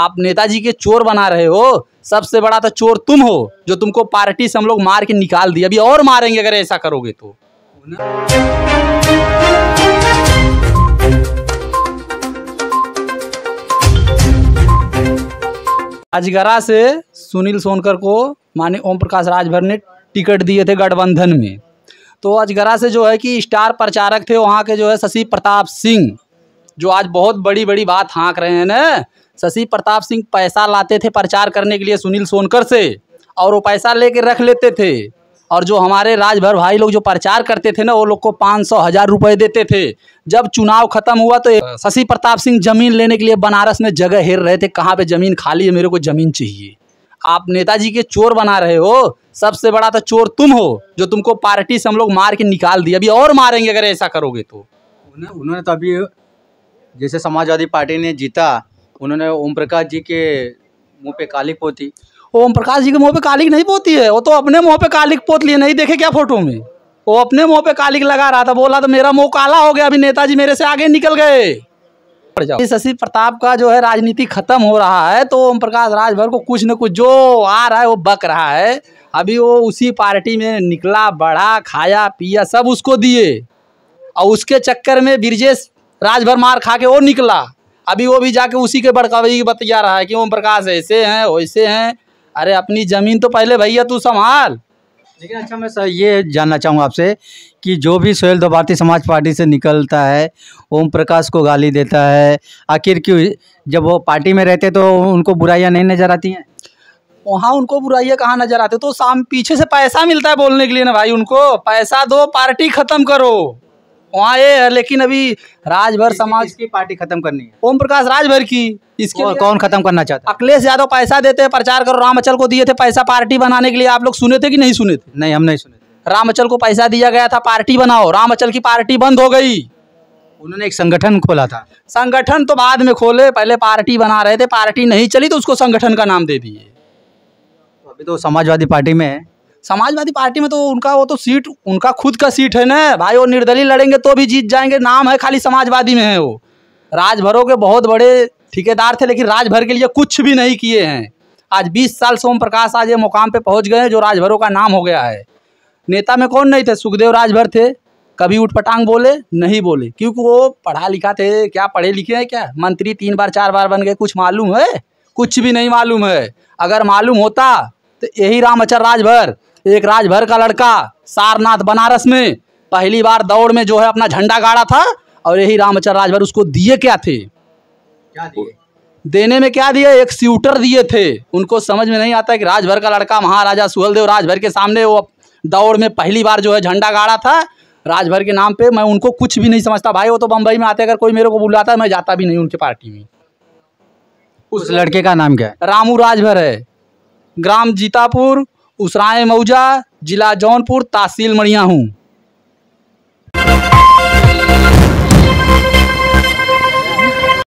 आप नेताजी के चोर बना रहे हो सबसे बड़ा तो चोर तुम हो जो तुमको पार्टी से हम लोग मार के निकाल दिया अभी और मारेंगे अगर ऐसा करोगे तो अजगरा से सुनील सोनकर को माने ओम प्रकाश राजभर ने टिकट दिए थे गठबंधन में तो अजगरा से जो है कि स्टार प्रचारक थे वहाँ के जो है शशि प्रताप सिंह जो आज बहुत बड़ी बड़ी बात हाँक रहे हैं ना शशि प्रताप सिंह पैसा लाते थे प्रचार करने के लिए सुनील सोनकर से और वो पैसा ले रख लेते थे और जो हमारे राजभर भाई लोग जो प्रचार करते थे ना वो लोग को पाँच सौ हज़ार रुपये देते थे जब चुनाव खत्म हुआ तो शशि प्रताप सिंह जमीन लेने के लिए बनारस में जगह हेर रहे थे कहाँ पे जमीन खाली है मेरे को जमीन चाहिए आप नेताजी के चोर बना रहे हो सबसे बड़ा तो चोर तुम हो जो तुमको पार्टी से हम लोग मार के निकाल दिया अभी और मारेंगे अगर ऐसा करोगे तो उन्होंने तो अभी जैसे समाजवादी पार्टी ने जीता उन्होंने ओम प्रकाश जी के मुंह पे कालिक पोती ओम प्रकाश जी के मुंह पे कालिक नहीं पोती है वो तो अपने मुंह पे कालिक पोत लिए नहीं देखे क्या फोटो में वो अपने मुंह पे कालिक लगा रहा था बोला तो मेरा मुंह काला हो गया अभी नेताजी मेरे से आगे निकल गए शशि प्रताप का जो है राजनीति खत्म हो रहा है तो ओम प्रकाश राजभर को कुछ न कुछ जो आ रहा है वो बक रहा है अभी वो उसी पार्टी में निकला बढ़ा खाया पिया सब उसको दिए और उसके चक्कर में ब्रिजेश राजभर मार खा के वो निकला अभी वो भी जाके उसी के की बतिया रहा है कि ओम प्रकाश ऐसे हैं वैसे हैं अरे अपनी ज़मीन तो पहले भैया तू संभाल लेकिन अच्छा मैं सर ये जानना चाहूँगा आपसे कि जो भी सोहेल दो भारतीय समाज पार्टी से निकलता है ओम प्रकाश को गाली देता है आखिर क्यों जब वो पार्टी में रहते तो उनको बुराइयाँ नहीं नज़र आती हैं वहाँ उनको बुराइयाँ कहाँ नज़र आती तो शाम पीछे से पैसा मिलता है बोलने के लिए ना भाई उनको पैसा दो पार्टी ख़त्म करो वहाँ ये है लेकिन अभी राजभर समाज की पार्टी खत्म करनी है ओम प्रकाश राजभर की इसके और कौन खत्म करना चाहता है अखिलेश यादव पैसा देते हैं प्रचार करो रामचल को दिए थे पैसा पार्टी बनाने के लिए आप लोग सुने थे कि नहीं सुने थे नहीं हम नहीं सुने रामचल को पैसा दिया गया था पार्टी बनाओ रामचल की पार्टी बंद हो गई उन्होंने एक संगठन खोला था संगठन तो बाद में खोले पहले पार्टी बना रहे थे पार्टी नहीं चली तो उसको संगठन का नाम दे दिए तो अभी तो समाजवादी पार्टी में है समाजवादी पार्टी में तो उनका वो तो सीट उनका खुद का सीट है ना भाई वो निर्दलीय लड़ेंगे तो भी जीत जाएंगे नाम है खाली समाजवादी में है वो राजभरों के बहुत बड़े ठेकेदार थे लेकिन राजभर के लिए कुछ भी नहीं किए हैं आज 20 साल सोम प्रकाश आज ये मुकाम पे पहुंच गए जो राजभरों का नाम हो गया है नेता में कौन नहीं थे सुखदेव राजभर थे कभी उठपटांग बोले नहीं बोले क्योंकि वो पढ़ा लिखा थे क्या पढ़े लिखे हैं क्या मंत्री तीन बार चार बार बन गए कुछ मालूम है कुछ भी नहीं मालूम है अगर मालूम होता तो यही रामचर राजभर एक राजभर का लड़का सारनाथ बनारस में पहली बार दौड़ में जो है अपना झंडा गाड़ा था और यही रामचंद्र राजभर उसको दिए क्या थे क्या दिए देने में क्या दिए एक स्यूटर दिए थे उनको समझ में नहीं आता कि राजभर का लड़का महाराजा सुहलदेव राजभर के सामने वो दौड़ में पहली बार जो है झंडा गाड़ा था राजभर के नाम पे मैं उनको कुछ भी नहीं समझता भाई वो तो बम्बई में आते अगर कोई मेरे को बुलाता है मैं जाता भी नहीं उनके पार्टी में उस लड़के का नाम क्या है रामू राजभर है ग्राम जीतापुर उसराय मऊजा जिला जौनपुर तहसील मड़िया हूँ